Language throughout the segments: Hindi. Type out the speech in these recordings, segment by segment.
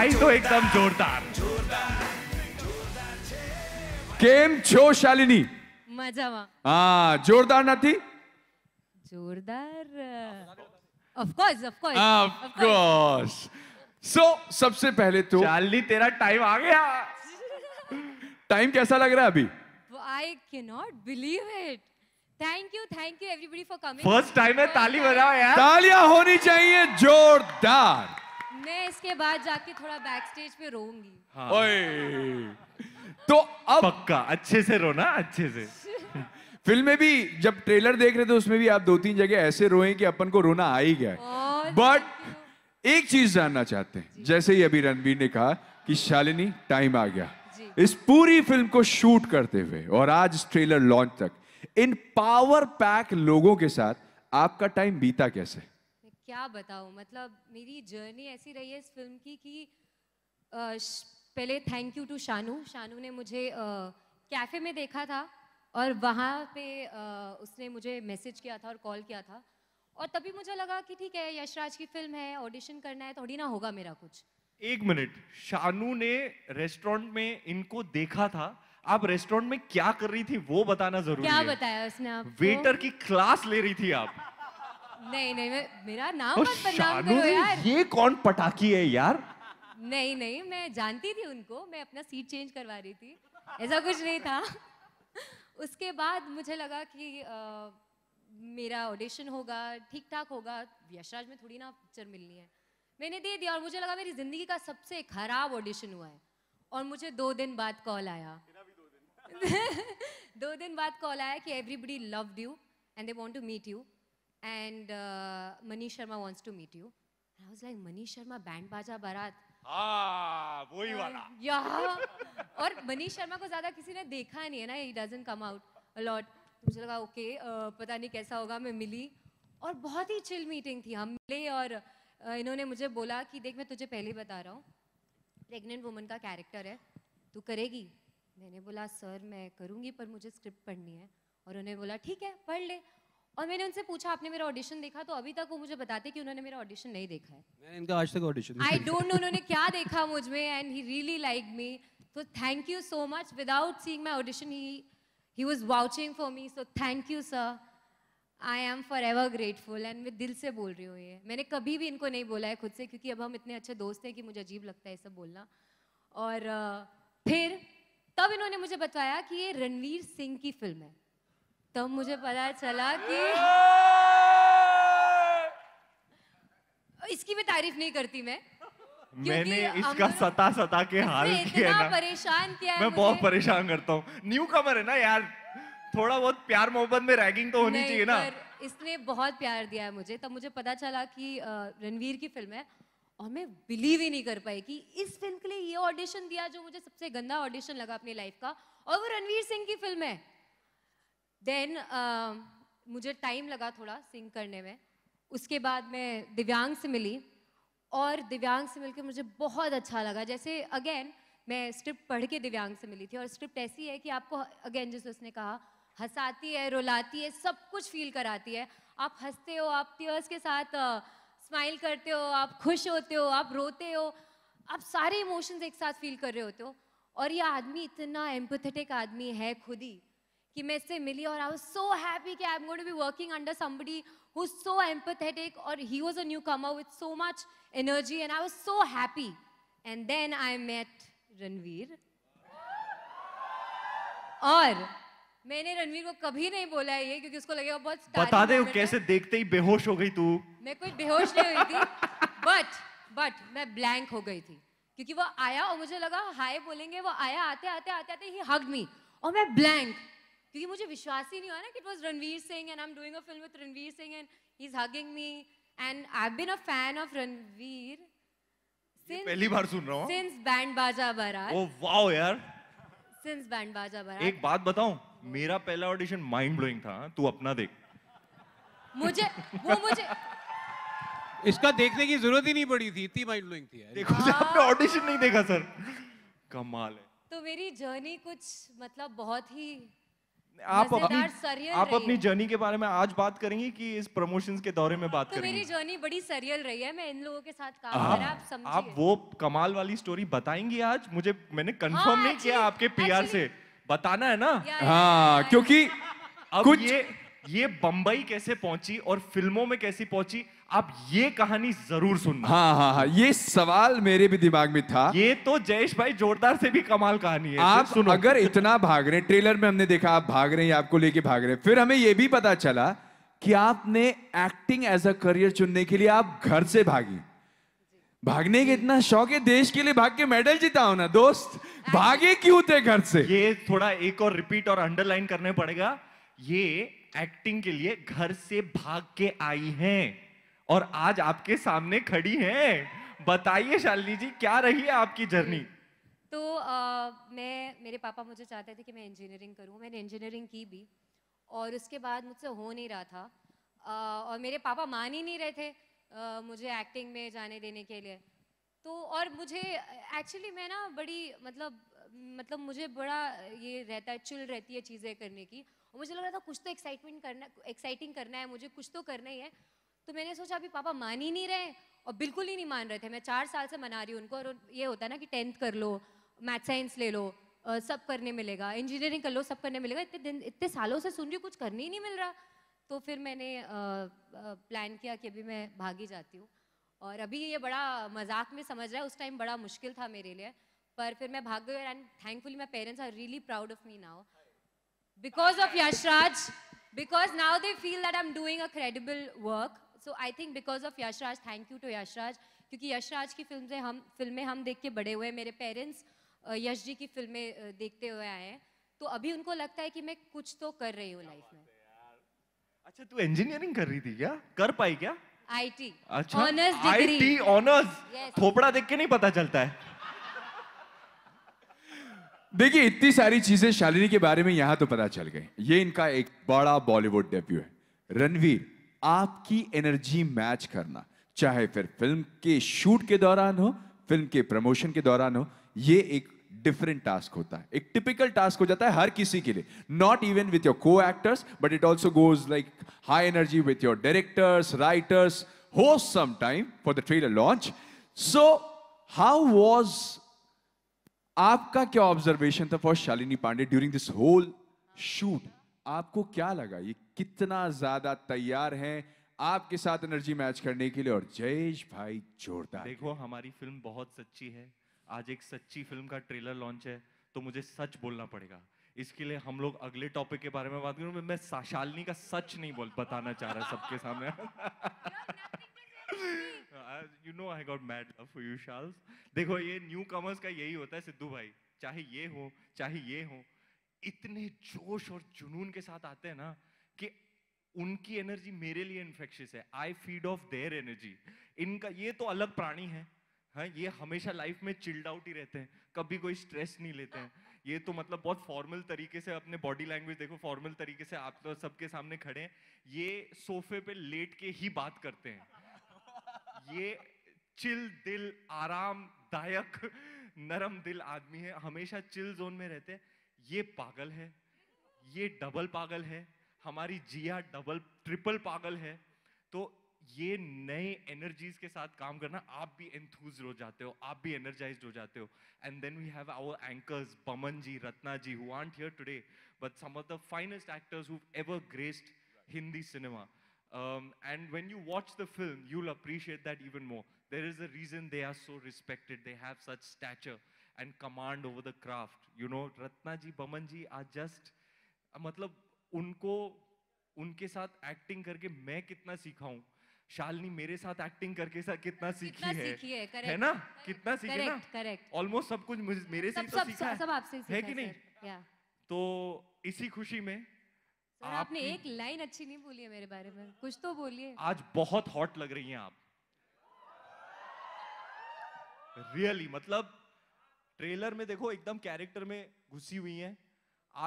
भाई तो एकदम जोरदार केम छो शालिनी मजा હા જોરદાર નથી જોરદાર of course of course of course so सबसे पहले तो शालिनी तेरा टाइम आ गया टाइम कैसा लग रहा है अभी I can not believe it thank you thank you everybody for coming first time है ताली बजाओ यार तालियां होनी चाहिए जोरदार मैं इसके बाद जाके थोड़ा बैक स्टेज पे रोऊंगी हाँ। तो अब पक्का अच्छे से रोना अच्छे से फिल्म में भी जब ट्रेलर देख रहे थे उसमें भी आप दो तीन जगह ऐसे रोए कि अपन को रोना आ ही गया बट एक चीज जानना चाहते हैं जैसे ही अभी रणबीर ने कहा कि शालिनी टाइम आ गया इस पूरी फिल्म को शूट करते हुए और आज ट्रेलर लॉन्च तक इन पावर पैक लोगों के साथ आपका टाइम बीता कैसे क्या बताऊँ मतलब मेरी जर्नी ऐसी रही है इस फिल्म की कि पहले thank you to Shanu Shanu ने मुझे कैफ़े में देखा था और वहाँ पे आ, उसने मुझे मैसेज किया था और कॉल किया था और तभी मुझे लगा कि ठीक है यशराज की फिल्म है ऑडिशन करना है तो थोड़ी ना होगा मेरा कुछ एक मिनट शानू ने रेस्टोरेंट में इनको देखा था आप रेस्टोरेंट में क्या कर रही थी वो बताना जरूरी क्या है। बताया उसने आप वेटर की क्लास ले रही थी आप नहीं नहीं मैं मेरा नाम मत बदनाम करो यार ये कौन पटाकी है यार नहीं नहीं मैं जानती थी उनको मैं अपना सीट चेंज करवा रही थी ऐसा कुछ नहीं था उसके बाद मुझे लगा कि आ, मेरा ऑडिशन होगा ठीक ठाक होगा यशराज में थोड़ी ना पिक्चर मिलनी है मैंने दे दिया और मुझे लगा मेरी ज़िंदगी का सबसे ख़राब ऑडिशन हुआ है और मुझे दो दिन बाद कॉल आया दो दिन बाद कॉल आया कि everybody love you and they want to meet you and uh, Manish Sharma wants to meet you. And I was like, Manish Sharma, Band Baja Barat. Ah, वही uh, वाला. Yeah. और मनीष शर्मा को ज़्यादा किसी ने देखा नहीं है ना, he doesn't come out a lot. तो मुझे लगा ओके okay, uh, पता नहीं कैसा होगा मैं मिली और बहुत ही चिल मीटिंग थी हम मिले और uh, इन्होंने मुझे बोला कि देख मैं तुझे पहले बता रहा हूँ प्रेग्नेंट वुमन का कैरेक्टर है तू करेगी मैंने बोला सर मैं करूँगी पर मुझे स्क्रिप्ट पढ़नी है और उन्होंने बोला ठीक है पढ़ ले और मैंने उनसे पूछा आपने मेरा ऑडिशन देखा तो अभी तक वो मुझे बताते कि उन्होंने मेरा ऑडिशन नहीं देखा है मैंने इनका आज तक ऑडिशन आई डोंट नो उन्होंने क्या देखा मुझ में and he really like me तो thank you so much without seeing my audition he he was vouching for me so thank you sir I am forever grateful and मैं दिल से बोल रही हूँ ये मैंने कभी भी इनको नहीं बोला है खुद से क्योंकि अब हम इतने अच्छे दोस्त हैं कि मुझे अजीब लगता है ये सब बोलना और फिर तब इन्होंने मुझे बताया कि ये रणवीर सिंह की फिल्म है तब तो मुझे पता चला कि इसकी मैं तारीफ नहीं करती मैं मैंने इसका सता सता के हाल किया ना परेशान किया मैं बहुत परेशान करता हूँ न्यू कमर है ना यार थोड़ा बहुत प्यार मोहब्बत में रैगिंग तो होनी चाहिए ना इसने बहुत प्यार दिया है मुझे तब मुझे पता चला कि रणवीर की फिल्म है और मैं बिलीव ही नहीं कर पाई कि इस फिल्म के लिए ये ऑडिशन दिया जो मुझे सबसे गंदा ऑडिशन लगा अपनी लाइफ का और वो रणवीर सिंह की फिल्म है देन uh, मुझे टाइम लगा थोड़ा सिंग करने में उसके बाद मैं दिव्यांग से मिली और दिव्यांग से मिलकर मुझे बहुत अच्छा लगा जैसे अगेन मैं स्क्रिप्ट पढ़ के दिव्यांग से मिली थी और स्क्रिप्ट ऐसी है कि आपको अगेन जैसे उसने कहा हंसाती है रुलाती है सब कुछ फील कराती है आप हंसते हो आप टीयर्स के साथ स्माइल uh, करते हो आप खुश होते हो आप रोते हो आप सारे इमोशंस एक साथ फील कर रहे होते हो और ये आदमी इतना एम्पथेटिक आदमी है खुद ही कि मैं इससे मिली और आई वाज सो हैप्पी कि I am going to be working under somebody who is so empathetic और he was a newcomer with so much energy and I was so happy and then I met Ranveer और मैंने रणवीर को कभी नहीं बोला है ये क्योंकि उसको लगेगा बहुत बता दे कैसे देखते ही बेहोश हो गई तू मैं कोई बेहोश नहीं हुई थी बट बट मैं ब्लैंक हो गई थी क्योंकि वो आया और मुझे लगा हाय बोलेंगे वो आया आते आते आते आते ही हग मी और मैं ब्लैंक क्योंकि मुझे विश्वास ही नहीं हुआ ना कि it was Ranveer Singh and I am doing a film with Ranveer Singh and he is hugging me and I have been a fan of Ranveer since पहली बार सुन रहा हूँ since Band Baaja Baaraat oh wow यार सिंस बैंड बाजा बारात एक बात बताऊं मेरा पहला ऑडिशन माइंड ब्लोइंग था तू अपना देख मुझे वो मुझे इसका देखने की जरूरत ही नहीं पड़ी थी इतनी माइंड ब्लोइंग थी देखो आपने ऑडिशन नहीं देखा सर कमाल है तो मेरी जर्नी कुछ मतलब बहुत ही आप अपनी आप अपनी जर्नी के बारे में आज बात करेंगे कि इस प्रमोशन के दौरे में हाँ, बात तो करेंगे मेरी जर्नी बड़ी सरियल रही है मैं इन लोगों के साथ काम करा आप समझिए आप वो कमाल वाली स्टोरी बताएंगी आज मुझे मैंने कंफर्म हाँ, नहीं किया आपके पीआर से बताना है ना हाँ क्योंकि अब कुछ ये ये बंबई कैसे पहुंची और फिल्मों में कैसी पहुंची आप ये कहानी जरूर सुनना हाँ हाँ हाँ ये सवाल मेरे भी दिमाग में था ये तो जयेश भाई जोरदार से भी कमाल कहानी है आप सुनो अगर इतना भाग रहे ट्रेलर में हमने देखा आप भाग रहे हैं आपको लेके भाग रहे हैं फिर हमें ये भी पता चला कि आपने एक्टिंग एज अ करियर चुनने के लिए आप घर से भागी भागने के इतना शौक है देश के लिए भाग के मेडल जीता हो ना दोस्त भागे क्यों थे घर से ये थोड़ा एक और रिपीट और अंडरलाइन करने पड़ेगा ये एक्टिंग के लिए घर से भाग के आई हैं और आज आपके सामने खड़ी हैं बताइए शालिनी जी क्या रही है आपकी जर्नी तो आ, मैं मेरे पापा मुझे चाहते थे कि मैं इंजीनियरिंग करूं मैंने इंजीनियरिंग की भी और उसके बाद मुझसे हो नहीं रहा था आ, और मेरे पापा मान ही नहीं रहे थे आ, मुझे एक्टिंग में जाने देने के लिए तो और मुझे एक्चुअली मैं ना बड़ी मतलब मतलब मुझे बड़ा ये रहता है चिल रहती है चीज़ें करने की और मुझे लग रहा था कुछ तो एक्साइटमेंट करना एक्साइटिंग करना है मुझे कुछ तो करना ही है तो मैंने सोचा अभी पापा मान ही नहीं रहे और बिल्कुल ही नहीं मान रहे थे मैं चार साल से मना रही हूँ उनको और ये होता है ना कि टेंथ कर लो मैथ साइंस ले लो सब करने मिलेगा इंजीनियरिंग कर लो सब करने मिलेगा इतने दिन इतने सालों से सुन रही हूँ कुछ करने ही नहीं मिल रहा तो फिर मैंने प्लान किया कि अभी मैं भागी जाती हूँ और अभी ये बड़ा मजाक में समझ रहा है उस टाइम बड़ा मुश्किल था मेरे लिए पर फिर मैं भाग गई and thankfully my parents are really proud of me now because of Yashraj because now they feel that I am doing a credible work so I think because of Yashraj thank you to Yashraj क्योंकि यशराज की फिल्म से हम फिल्में हम देख के बड़े हुए मेरे पेरेंट्स यश जी की फिल्में देखते हुए आए हैं तो अभी उनको लगता है कि मैं कुछ तो कर रही हूँ लाइफ में अच्छा तू इंजीनियरिंग कर रही थी क्या कर पाई क्या आईटी अच्छा ऑनर्स डिग्री ऑनर्स थोपड़ा देख के नहीं पता चलता है देखिए इतनी सारी चीजें शालिनी के बारे में यहां तो पता चल गई ये इनका एक बड़ा बॉलीवुड डेब्यू है रणवीर आपकी एनर्जी मैच करना चाहे फिर फिल्म के शूट के दौरान हो फिल्म के प्रमोशन के दौरान हो ये एक डिफरेंट टास्क होता है एक टिपिकल टास्क हो जाता है हर किसी के लिए not even with your co actors but it also goes like high energy with your directors writers हो some time for the trailer launch so how was आपका क्या ऑब्जर्वेशन था for Shalini Pandey during this whole shoot आपको क्या लगा ये कितना ज्यादा तैयार है आपके साथ एनर्जी मैच करने के लिए और जयेश भाई जोरदार देखो हमारी फिल्म बहुत सच्ची है आज एक सच्ची फिल्म का ट्रेलर लॉन्च है तो मुझे सच बोलना पड़ेगा इसके लिए हम लोग अगले टॉपिक के बारे में बात करूँ मैं शालिनी का सच नहीं बोल बताना चाह रहा सबके सामने you know I got mad love for you Shals देखो ये न्यू कमर्स का यही होता है सिद्धू भाई चाहे ये हो चाहे ये हो इतने जोश और जुनून के साथ आते हैं ना कि उनकी एनर्जी मेरे लिए इन्फेक्शियस है I feed off their energy इनका ये तो अलग प्राणी है हाँ ये हमेशा लाइफ में चिल्ड आउट ही रहते हैं कभी कोई स्ट्रेस नहीं लेते हैं ये तो मतलब बहुत फॉर्मल तरीके से अपने बॉडी लैंग्वेज देखो फॉर्मल तरीके से आप तो सबके सामने खड़े हैं ये सोफे पे लेट के ही बात करते हैं ये चिल दिल आरामदायक नरम दिल आदमी है हमेशा चिल जोन में रहते हैं ये पागल है ये डबल पागल है हमारी जिया डबल ट्रिपल पागल है तो ये नए एनर्जीज के साथ काम करना आप भी एंथूज हो जाते हो आप भी एनर्जाइज हो जाते हो and then we have our anchors Boman ji Ratna ji who aren't here today but some of the finest actors who ever graced Hindi cinema Um, and when you watch the film, you'll appreciate that even more. There is a reason they are so respected. They have such stature and command over the craft. You know, Ratna ji, Baman ji are just, मतलब उनको उनके साथ acting करके मैं कितना सीखा हूँ शालिनी मेरे साथ एक्टिंग करके साथ कितना सीखी है सीखी है, correct, है ना correct, कितना सीखी correct, ना करेक्ट ऑलमोस्ट सब कुछ मेरे सब, से सब, तो सीखा सब, है, सब आपसे है कि नहीं yeah. तो इसी खुशी में सर आपने एक लाइन अच्छी नहीं बोली है मेरे बारे में कुछ तो बोलिए आज बहुत हॉट लग रही हैं आप रियली really, मतलब ट्रेलर में देखो एकदम कैरेक्टर में घुसी हुई हैं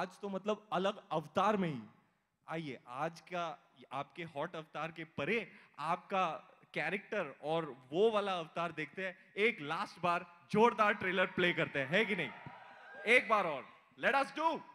आज तो मतलब अलग अवतार में ही आइए आज का आपके हॉट अवतार के परे आपका कैरेक्टर और वो वाला अवतार देखते हैं एक लास्ट बार जोरदार ट्रेलर प्ले करते हैं है कि नहीं एक बार और लेट अस डू